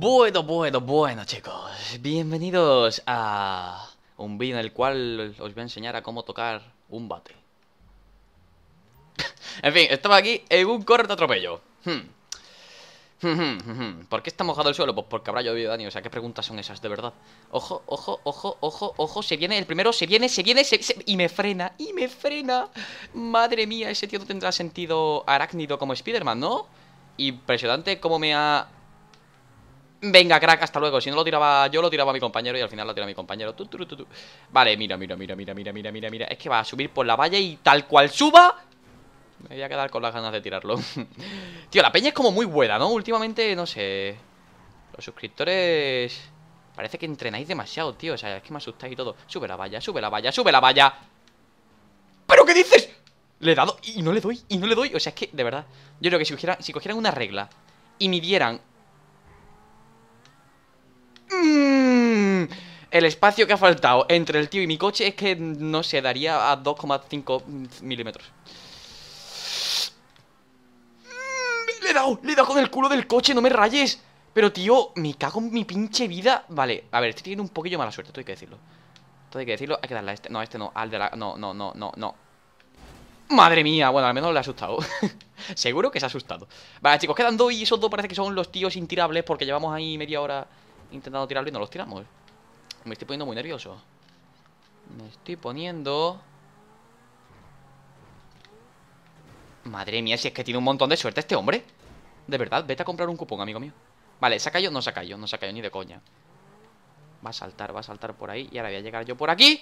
Bueno, bueno, bueno chicos, bienvenidos a un vídeo en el cual os voy a enseñar a cómo tocar un bate En fin, estaba aquí en un corto atropello hmm. Hmm, hmm, ¿Por qué está mojado el suelo? Pues porque habrá llovido, Dani, o sea, ¿qué preguntas son esas, de verdad? Ojo, ojo, ojo, ojo, ojo, se viene el primero, se viene, se viene, se, Y me frena, y me frena Madre mía, ese tío no tendrá sentido arácnido como Spider-Man, ¿no? Impresionante cómo me ha Venga, crack, hasta luego. Si no lo tiraba yo, lo tiraba a mi compañero y al final lo tira mi compañero. vale, mira, mira, mira, mira, mira, mira, mira, mira. Es que va a subir por la valla y tal cual suba. Me voy a quedar con las ganas de tirarlo. Tío, la peña es como muy buena, ¿no? Últimamente, no sé. Los suscriptores. Parece que entrenáis demasiado, tío. O sea, es que me asustáis y todo. Sube la valla, sube la valla, sube la valla. ¿Pero qué dices? Le he dado y no le doy, y no le doy. O sea, es que, de verdad. Yo creo que si cogieran una regla y midieran el espacio que ha faltado entre el tío y mi coche es que, no se daría a 2,5 milímetros. Mm, ¡Le he dado! ¡Le he con el culo del coche! ¡No me rayes! Pero, tío, me cago en mi pinche vida. Vale, a ver, este tiene un poquillo mala suerte, esto hay que decirlo. Esto hay que decirlo, hay que darle a este. No, este no, al de la. No, no, no, no, no. Madre mía, bueno, al menos le ha asustado Seguro que se ha asustado Vale, chicos, quedan dos y esos dos parece que son los tíos intirables Porque llevamos ahí media hora intentando tirarlo y no los tiramos me estoy poniendo muy nervioso. Me estoy poniendo... Madre mía, si es que tiene un montón de suerte este hombre. De verdad, vete a comprar un cupón, amigo mío. Vale, ¿saca yo? No saca yo, no ha caído ni de coña. Va a saltar, va a saltar por ahí. Y ahora voy a llegar yo por aquí.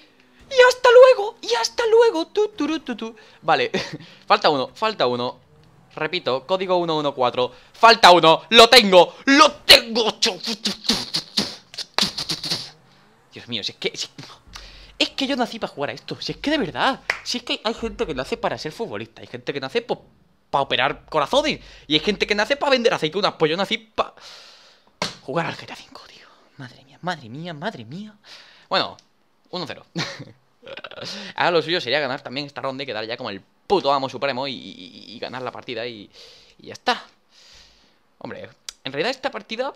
¡Y hasta luego! ¡Y hasta luego! vale, falta uno, falta uno. Repito, código 114. Falta uno, lo tengo, lo tengo mío, es que. es que yo nací para jugar a esto. Si es que de verdad. Si es que hay gente que nace para ser futbolista. Hay gente que nace para operar corazones. Y hay gente que nace para vender aceite Pues yo nací para. Jugar al GTA 5, tío. Madre mía, madre mía, madre mía. Bueno, 1-0. Ahora lo suyo sería ganar también esta ronda y quedar ya como el puto amo supremo y, ganar la partida y, y ya está. Hombre, en realidad esta partida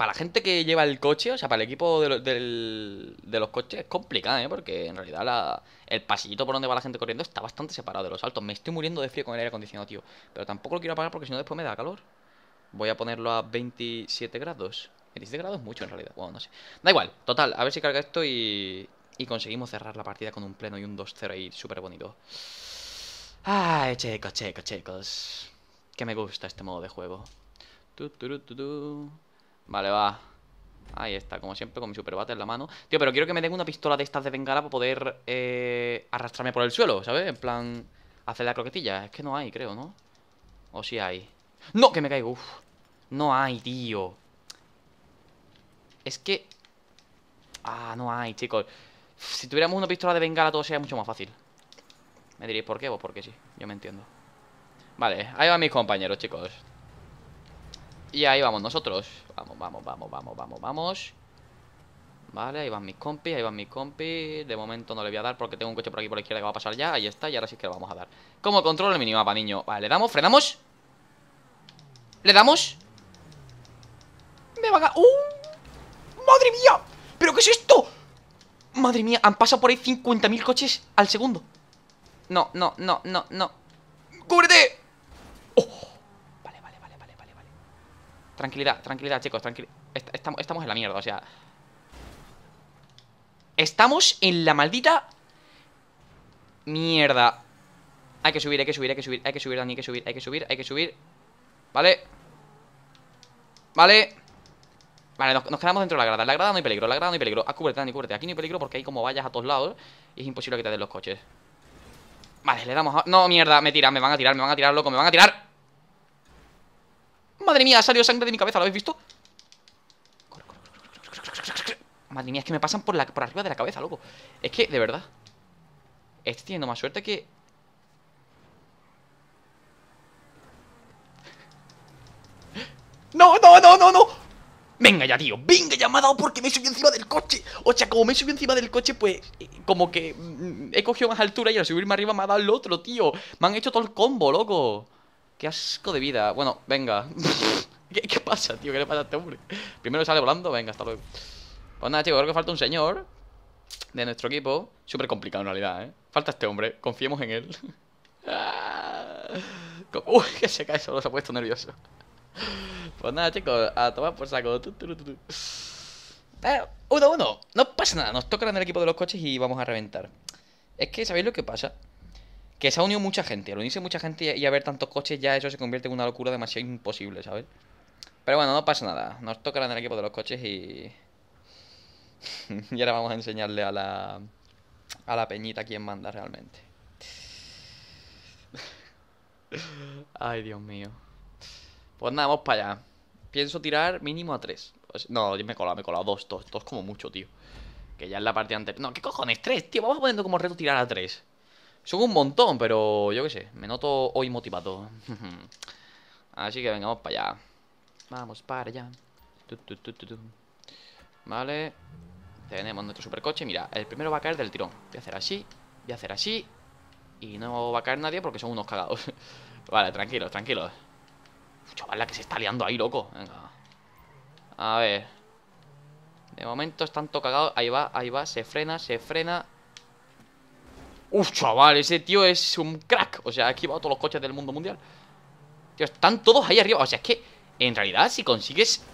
para la gente que lleva el coche, o sea, para el equipo de, los coches, es complicado, ¿eh? Porque en realidad el pasillito por donde va la gente corriendo está bastante separado de los altos. Me estoy muriendo de frío con el aire acondicionado, tío. Pero tampoco lo quiero apagar porque si no después me da calor. Voy a ponerlo a 27 grados. 27 grados es mucho en realidad. Bueno, no sé. Da igual. Total, a ver si carga esto y, conseguimos cerrar la partida con un pleno y un 2-0 ahí súper bonito. Ay, ah, chicos, chicos, chicos. Que me gusta este modo de juego. Tu, tu, tu, Vale, va. Ahí está, como siempre, con mi superbate en la mano. Tío, pero quiero que me den una pistola de estas de bengala para poder eh, arrastrarme por el suelo, ¿sabes? En plan, hacer la croquetilla. Es que no hay, creo, ¿no? O si hay. ¡No! Que me caigo. No hay, tío. Es que... Ah, no hay, chicos. Si tuviéramos una pistola de bengala todo sería mucho más fácil. Me diréis, ¿por qué? Pues porque sí, yo me entiendo. Vale, ahí van mis compañeros, chicos. Y ahí vamos nosotros Vamos, vamos, vamos, vamos, vamos, vamos Vale, ahí van mis compis, ahí van mis compis De momento no le voy a dar porque tengo un coche por aquí por la izquierda que va a pasar ya Ahí está, y ahora sí que lo vamos a dar Como control el minimapa, niño Vale, le damos, frenamos ¿Le damos? Me va a... ¡Uh! ¡Madre mía! ¿Pero qué es esto? Madre mía, han pasado por ahí 50.000 coches al segundo No, no, no, no, no ¡Cúbrete! Tranquilidad, tranquilidad, chicos, tranquilidad Estamos en la mierda, o sea Estamos en la maldita Mierda Hay que subir, hay que subir, hay que subir Hay que subir, Dani, hay que subir, hay que subir, hay que subir Vale Vale Vale, nos, quedamos dentro de la grada La grada no hay peligro, la grada no hay peligro ah, Cúbrete, Dani, cúbrete Aquí no hay peligro porque hay como vallas a todos lados Y es imposible que te den los coches Vale, le damos a... No, mierda, me tiran, me van a tirar, me van a tirar, loco, me van a tirar Madre mía, ha salido sangre de mi cabeza, ¿lo habéis visto? Madre mía, es que me pasan por, la, arriba de la cabeza, loco Es que, de verdad Estoy teniendo más suerte que... ¡No, no, no, no, no! Venga ya, tío, venga ya, me ha dado porque me he subido encima del coche O sea, como me he subido encima del coche, pues eh, Como que mm, he cogido más altura Y al subirme arriba me ha dado el otro, tío Me han hecho todo el combo, loco Qué asco de vida. Bueno, venga. ¿Qué, pasa, tío? ¿Qué le pasa a este hombre? Primero sale volando. Venga, hasta luego. Pues nada, chicos, creo que falta un señor de nuestro equipo. Súper complicado en realidad, ¿eh? Falta este hombre. Confiemos en él. Uy, que se cae solo, se ha puesto nervioso. Pues nada, chicos, a tomar por saco. Eh, uno, uno. No pasa nada, nos toca en el equipo de los coches y vamos a reventar. Es que, ¿sabéis lo que pasa? que se ha unido mucha gente. Al unirse mucha gente y a ver tantos coches, ya eso se convierte en una locura demasiado imposible, ¿sabes? Pero bueno, no pasa nada. Nos toca en el equipo de los coches y. y ahora vamos a enseñarle a la. A la peñita quién manda realmente. Ay, Dios mío. Pues nada, vamos para allá. Pienso tirar mínimo a tres pues, No, yo me he colado, me he colado. dos, dos como mucho, tío. Que ya es la parte anterior. No, ¿qué cojones? Tres, tío. Vamos poniendo como reto tirar a Tres son un montón, pero yo qué sé, me noto hoy motivado. Así que vengamos para allá. Vamos para allá. vale. Tenemos nuestro supercoche. Mira, el primero va a caer del tirón. Voy a hacer así, voy a hacer así. Y no va a caer nadie porque son unos cagados. vale, tranquilos, tranquilos. Chaval, la que se está liando ahí, loco. Venga. A ver. De momento están todos cagado Ahí va, ahí va. Se frena, se frena. Uf, chaval, ese tío es un crack. O sea, ha esquivado todos los coches del mundo mundial. Tío, están todos ahí arriba. O sea, es que en realidad si consigues...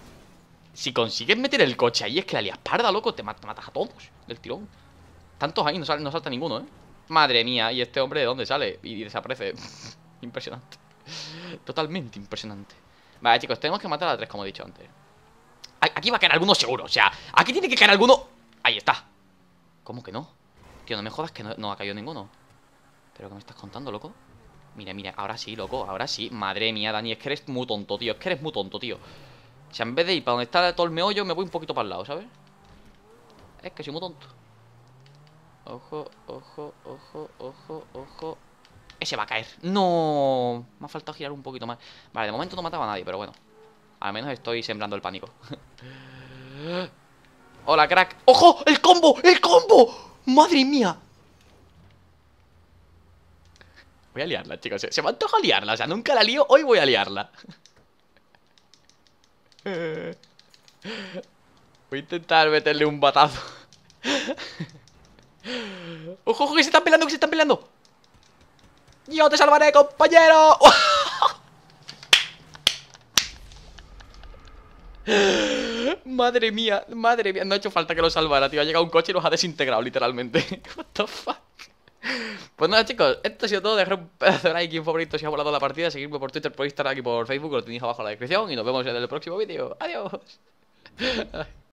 Si consigues meter el coche ahí, es que la lias parda, loco. Te matas a todos del tirón. Tantos ahí, no, sale, no salta ninguno, ¿eh? Madre mía, ¿y este hombre de dónde sale? Y, desaparece. impresionante. Totalmente impresionante. Vale, chicos, tenemos que matar a tres, como he dicho antes. Aquí va a caer alguno seguro, o sea, aquí tiene que caer alguno... Ahí está. ¿Cómo que no? Tío, no me jodas que no, ha caído ninguno. ¿Pero qué me estás contando, loco? Mira, mira, ahora sí, loco, ahora sí. Madre mía, Dani, es que eres muy tonto, tío. Es que eres muy tonto, tío. O sea, en vez de ir para donde está todo el meollo, me voy un poquito para el lado, ¿sabes? Es que soy muy tonto. Ojo, ojo, ojo, ojo, ojo. Ese va a caer. ¡No! Me ha faltado girar un poquito más. Vale, de momento no mataba a nadie, pero bueno. Al menos estoy sembrando el pánico. ¡Hola, crack! ¡Ojo! ¡El combo! ¡El combo! ¡Madre mía! Voy a liarla, chicos. Se me antoja liarla. O sea, nunca la lío. Hoy voy a liarla. Voy a intentar meterle un batazo. ¡Ojo, ojo! ¡Que se están peleando! ¡Que se están peleando! ¡Yo te salvaré, compañero! Madre mía, madre mía. No ha hecho falta que lo salvara, tío. Ha llegado un coche y los ha desintegrado, literalmente. What the fuck. Pues nada, chicos, esto ha sido todo. Dejar un pedazo de like, un favorito si ha volado la partida. Seguirme por Twitter, por Instagram y por Facebook. Lo tenéis abajo en la descripción. Y nos vemos en el próximo vídeo. Adiós.